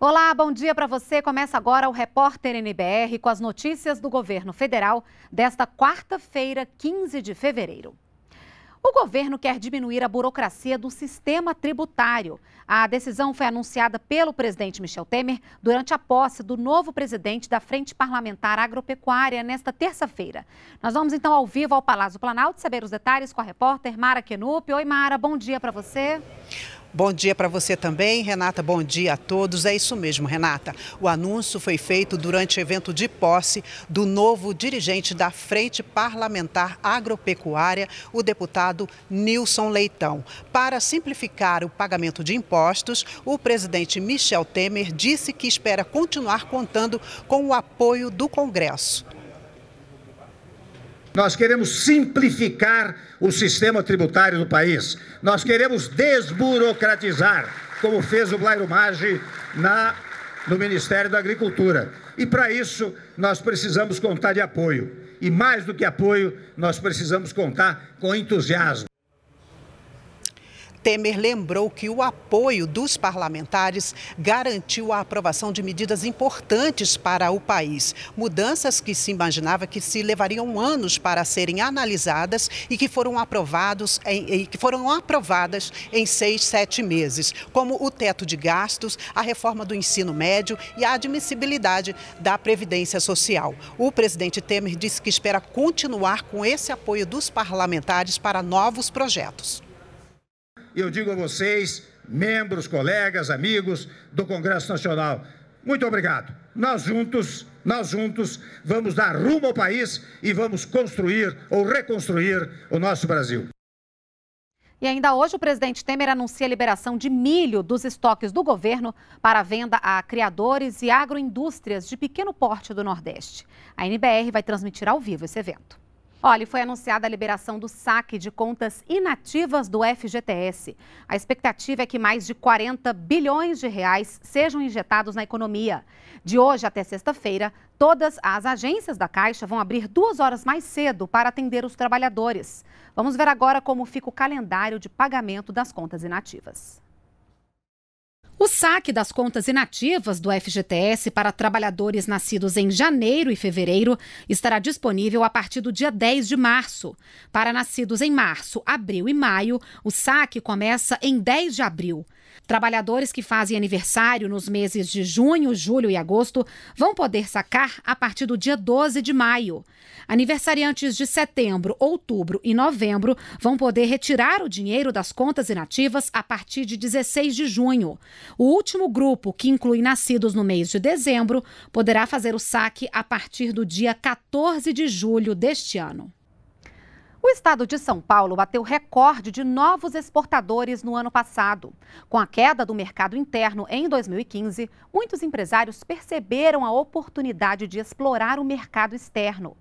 Olá, bom dia para você. Começa agora o Repórter NBR com as notícias do governo federal desta quarta-feira, 15 de fevereiro. O governo quer diminuir a burocracia do sistema tributário. A decisão foi anunciada pelo presidente Michel Temer durante a posse do novo presidente da Frente Parlamentar Agropecuária nesta terça-feira. Nós vamos então ao vivo ao Palácio Planalto saber os detalhes com a repórter Mara Kenup. Oi, Mara, bom dia para você. Bom dia para você também, Renata. Bom dia a todos. É isso mesmo, Renata. O anúncio foi feito durante o evento de posse do novo dirigente da Frente Parlamentar Agropecuária, o deputado Nilson Leitão. Para simplificar o pagamento de impostos, o presidente Michel Temer disse que espera continuar contando com o apoio do Congresso. Nós queremos simplificar o sistema tributário do país. Nós queremos desburocratizar, como fez o Blairo Maggi na, no Ministério da Agricultura. E para isso, nós precisamos contar de apoio. E mais do que apoio, nós precisamos contar com entusiasmo. Temer lembrou que o apoio dos parlamentares garantiu a aprovação de medidas importantes para o país. Mudanças que se imaginava que se levariam anos para serem analisadas e que foram, aprovados em, que foram aprovadas em seis, sete meses, como o teto de gastos, a reforma do ensino médio e a admissibilidade da Previdência Social. O presidente Temer disse que espera continuar com esse apoio dos parlamentares para novos projetos e eu digo a vocês, membros, colegas, amigos do Congresso Nacional, muito obrigado. Nós juntos, nós juntos vamos dar rumo ao país e vamos construir ou reconstruir o nosso Brasil. E ainda hoje o presidente Temer anuncia a liberação de milho dos estoques do governo para venda a criadores e agroindústrias de pequeno porte do Nordeste. A NBR vai transmitir ao vivo esse evento. Olha, foi anunciada a liberação do saque de contas inativas do FGTS. A expectativa é que mais de 40 bilhões de reais sejam injetados na economia. De hoje até sexta-feira, todas as agências da Caixa vão abrir duas horas mais cedo para atender os trabalhadores. Vamos ver agora como fica o calendário de pagamento das contas inativas. O saque das contas inativas do FGTS para trabalhadores nascidos em janeiro e fevereiro estará disponível a partir do dia 10 de março. Para nascidos em março, abril e maio, o saque começa em 10 de abril. Trabalhadores que fazem aniversário nos meses de junho, julho e agosto vão poder sacar a partir do dia 12 de maio. Aniversariantes de setembro, outubro e novembro vão poder retirar o dinheiro das contas inativas a partir de 16 de junho. O último grupo, que inclui nascidos no mês de dezembro, poderá fazer o saque a partir do dia 14 de julho deste ano. O estado de São Paulo bateu recorde de novos exportadores no ano passado. Com a queda do mercado interno em 2015, muitos empresários perceberam a oportunidade de explorar o mercado externo.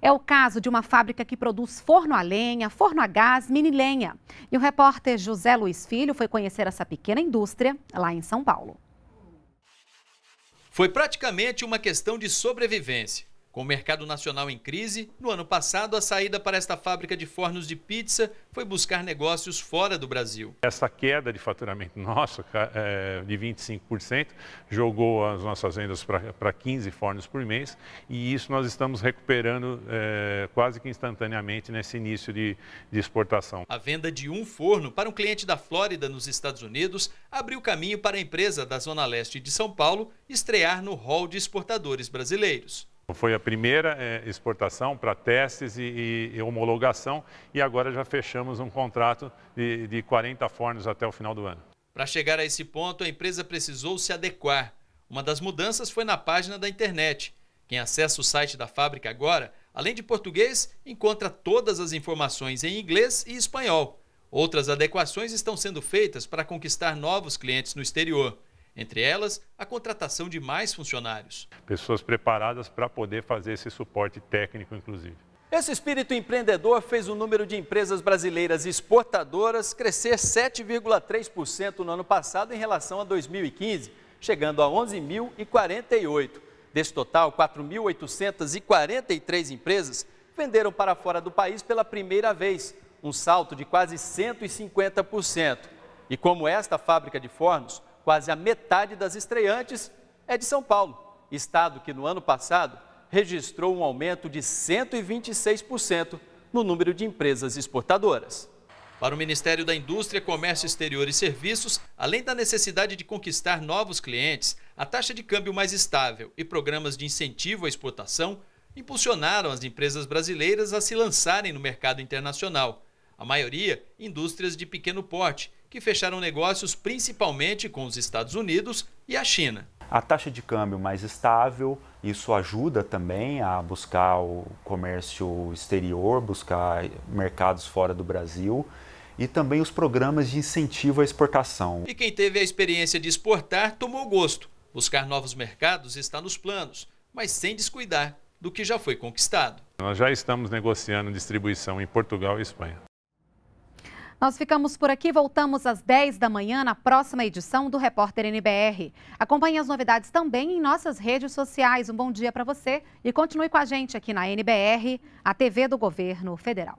É o caso de uma fábrica que produz forno a lenha, forno a gás, mini lenha. E o repórter José Luiz Filho foi conhecer essa pequena indústria lá em São Paulo. Foi praticamente uma questão de sobrevivência. Com o mercado nacional em crise, no ano passado a saída para esta fábrica de fornos de pizza foi buscar negócios fora do Brasil. Essa queda de faturamento nosso, é, de 25%, jogou as nossas vendas para 15 fornos por mês e isso nós estamos recuperando é, quase que instantaneamente nesse início de, exportação. A venda de um forno para um cliente da Flórida, nos Estados Unidos, abriu caminho para a empresa da Zona Leste de São Paulo estrear no hall de exportadores brasileiros. Foi a primeira é, exportação para testes e, e, homologação e agora já fechamos um contrato de, de 40 fornos até o final do ano. Para chegar a esse ponto, a empresa precisou se adequar. Uma das mudanças foi na página da internet. Quem acessa o site da fábrica agora, além de português, encontra todas as informações em inglês e espanhol. Outras adequações estão sendo feitas para conquistar novos clientes no exterior. Entre elas, a contratação de mais funcionários. Pessoas preparadas para poder fazer esse suporte técnico, inclusive. Esse espírito empreendedor fez o número de empresas brasileiras exportadoras crescer 7,3% no ano passado em relação a 2015, chegando a 11.048. Desse total, 4.843 empresas venderam para fora do país pela primeira vez, um salto de quase 150%. E como esta fábrica de fornos, quase a metade das estreantes é de São Paulo, estado que no ano passado registrou um aumento de 126% no número de empresas exportadoras. Para o Ministério da Indústria, Comércio Exterior e Serviços, além da necessidade de conquistar novos clientes, a taxa de câmbio mais estável e programas de incentivo à exportação impulsionaram as empresas brasileiras a se lançarem no mercado internacional. A maioria, indústrias de pequeno porte, que fecharam negócios principalmente com os Estados Unidos e a China. A taxa de câmbio mais estável, isso ajuda também a buscar o comércio exterior, buscar mercados fora do Brasil e também os programas de incentivo à exportação. E quem teve a experiência de exportar tomou gosto. Buscar novos mercados está nos planos, mas sem descuidar do que já foi conquistado. Nós já estamos negociando distribuição em Portugal e Espanha. Nós ficamos por aqui, voltamos às 10 da manhã na próxima edição do Repórter NBR. Acompanhe as novidades também em nossas redes sociais. Um bom dia para você e continue com a gente aqui na NBR, a TV do Governo Federal.